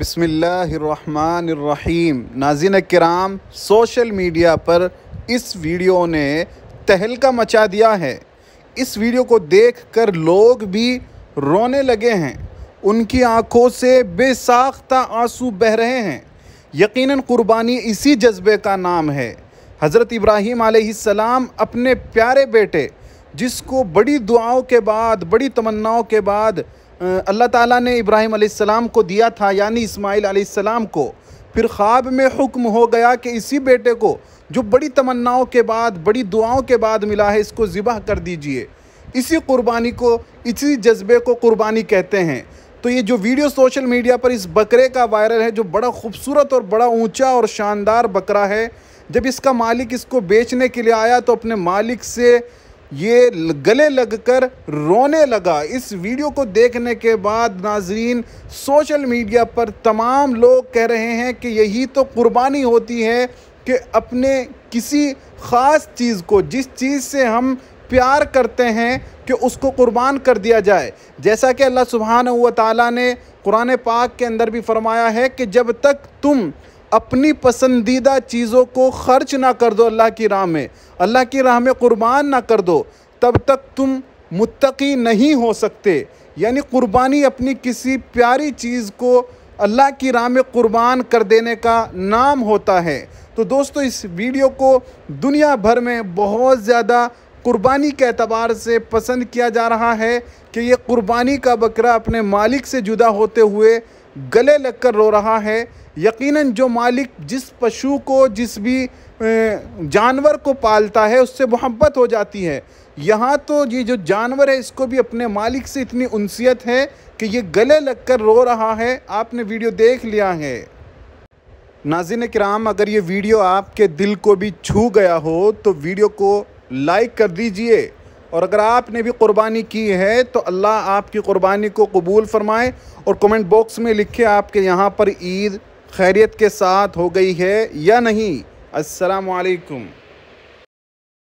बसमीम नाजिन कराम social media पर इस वीडियो ने तहलका मचा दिया है इस वीडियो को देख कर लोग भी रोने लगे हैं उनकी आंखों से बेसाख्ता आंसू बह रहे हैं यकीनन कुर्बानी इसी जज्बे का नाम है हज़रत इब्राहीम सलाम अपने प्यारे बेटे जिसको बड़ी दुआओं के बाद बड़ी तमन्नाओं के बाद अल्लाह ताला ने इब्राहिम आसमाम को दिया था यानी इस्माइल सलाम को फिर ख्वाब में हुक्म हो गया कि इसी बेटे को जो बड़ी तमन्नाओं के बाद बड़ी दुआओं के बाद मिला है इसको ज़िबह कर दीजिए इसी कुर्बानी को इसी जज्बे को कुर्बानी कहते हैं तो ये जो वीडियो सोशल मीडिया पर इस बकरे का वायरल है जो बड़ा खूबसूरत और बड़ा ऊंचा और शानदार बकरा है जब इसका मालिक इसको बेचने के लिए आया तो अपने मालिक से ये गले लगकर रोने लगा इस वीडियो को देखने के बाद नाजरीन सोशल मीडिया पर तमाम लोग कह रहे हैं कि यही तो कुर्बानी होती है कि अपने किसी ख़ास चीज़ को जिस चीज़ से हम प्यार करते हैं कि उसको कुर्बान कर दिया जाए जैसा कि अल्लाह सुबहान तुरान ताली ने कुरान पाक के अंदर भी फरमाया है कि जब तक तुम अपनी पसंदीदा चीज़ों को खर्च ना कर दो अल्लाह की राह में अल्लाह की राह में क़ुरबान ना कर दो तब तक तुम मुत्तकी नहीं हो सकते यानी क़ुरबानी अपनी किसी प्यारी चीज़ को अल्लाह की राह में क़ुरबान कर देने का नाम होता है तो दोस्तों इस वीडियो को दुनिया भर में बहुत ज़्यादा कुर्बानी के अतबार से पसंद किया जा रहा है कि ये कुर्बानी का बकरा अपने मालिक से जुदा होते हुए गले लगकर रो रहा है यकीनन जो मालिक जिस पशु को जिस भी जानवर को पालता है उससे मोहब्बत हो जाती है यहाँ तो ये जो जानवर है इसको भी अपने मालिक से इतनी उनसीत है कि ये गले लगकर रो रहा है आपने वीडियो देख लिया है नाजिन कराम अगर ये वीडियो आपके दिल को भी छू गया हो तो वीडियो को लाइक कर दीजिए और अगर आपने भी कुर्बानी की है तो अल्लाह आपकी कुर्बानी को कबूल फरमाए और कमेंट बॉक्स में लिखे आपके यहाँ पर ईद खैरियत के साथ हो गई है या नहीं असलकम